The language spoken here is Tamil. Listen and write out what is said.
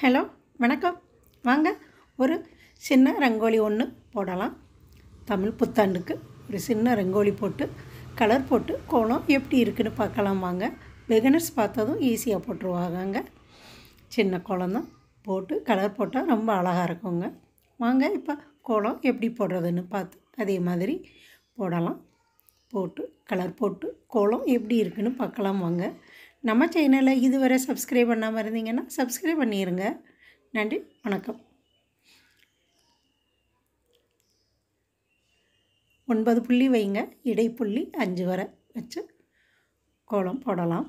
ஹலோ வணக்கம் வாங்க ஒரு சின்ன ரங்கோலி ஒன்று போடலாம் தமிழ் புத்தாண்டுக்கு ஒரு சின்ன ரங்கோலி போட்டு கலர் போட்டு கோலம் எப்படி இருக்குன்னு பார்க்கலாம் வாங்க பிகினர்ஸ் பார்த்ததும் ஈஸியாக போட்டுருவாங்க சின்ன கோலம் தான் போட்டு கலர் போட்டால் ரொம்ப அழகாக இருக்குங்க வாங்க இப்போ கோலம் எப்படி போடுறதுன்னு பார்த்து அதே மாதிரி போடலாம் போட்டு கலர் போட்டு கோலம் எப்படி இருக்குன்னு பார்க்கலாம் வாங்க நம்ம சேனலை இதுவரை சப்ஸ்கிரைப் பண்ணாமல் இருந்தீங்கன்னா சப்ஸ்கிரைப் பண்ணிடுங்க நன்றி வணக்கம் ஒன்பது புள்ளி வைங்க இடைப்புள்ளி அஞ்சு வரை வச்சு கோலம் போடலாம்